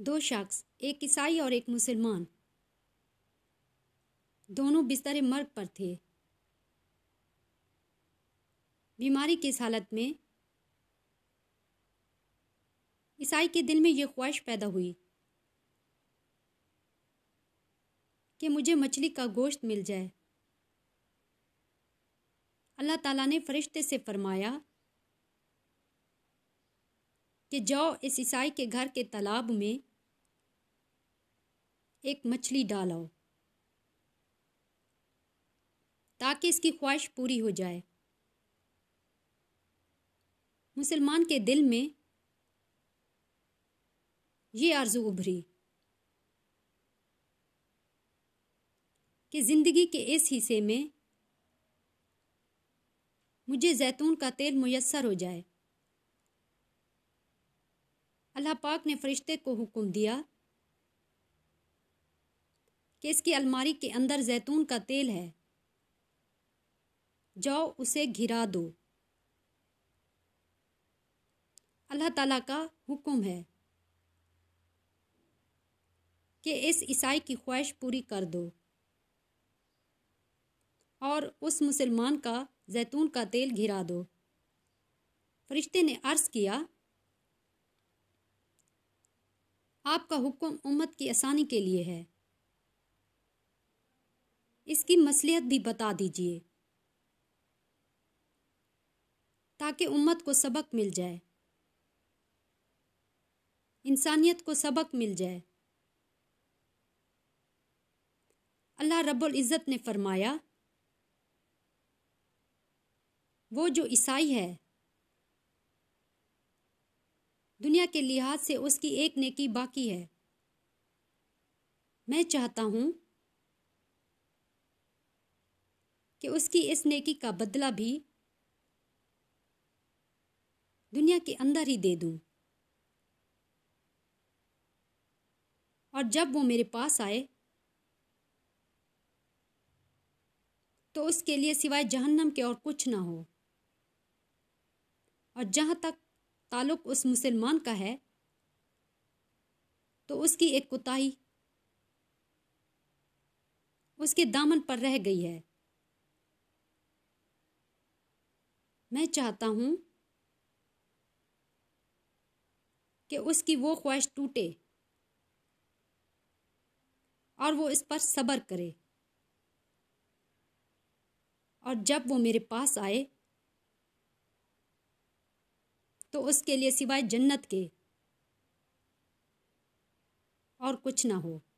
दो शख्स एक ईसाई और एक मुसलमान दोनों बिस्तर मर्ग पर थे बीमारी की हालत में ईसाई के दिल में यह ख्वाहिश पैदा हुई कि मुझे मछली का गोश्त मिल जाए अल्लाह ताला ने फरिश्ते से फरमाया कि जाओ इस ईसाई के घर के तालाब में एक मछली डालो ताकि इसकी ख्वाहिश पूरी हो जाए मुसलमान के दिल में ये आरजू उभरी कि ज़िंदगी के इस हिस्से में मुझे जैतून का तेल मैसर हो जाए अल्लाह पाक ने फरिश्ते को हुक्म दिया कि इसकी अलमारी के अंदर जैतून का तेल है जाओ उसे घिरा दो अल्लाह ताला का हुक्म है कि इस ईसाई की ख्वाहिश पूरी कर दो और उस मुसलमान का जैतून का तेल घिरा दो फरिश्ते ने अर्ज़ किया आपका हुक्म उम्मत की आसानी के लिए है इसकी मसलियत भी बता दीजिए ताकि उम्मत को सबक मिल जाए इंसानियत को सबक मिल जाए अल्लाह रब्बुल इज़्ज़त ने फरमाया वो जो ईसाई है दुनिया के लिहाज से उसकी एक नेकी बाकी है मैं चाहता हूं कि उसकी इस नेकी का बदला भी दुनिया के अंदर ही दे दूं और जब वो मेरे पास आए तो उसके लिए सिवाय जहन्नम के और कुछ ना हो और जहां तक ताल्लुक उस मुसलमान का है तो उसकी एक कोताही उसके दामन पर रह गई है मैं चाहता हूं कि उसकी वो ख्वाहिश टूटे और वो इस पर सब्र करे और जब वो मेरे पास आए तो उसके लिए सिवाय जन्नत के और कुछ ना हो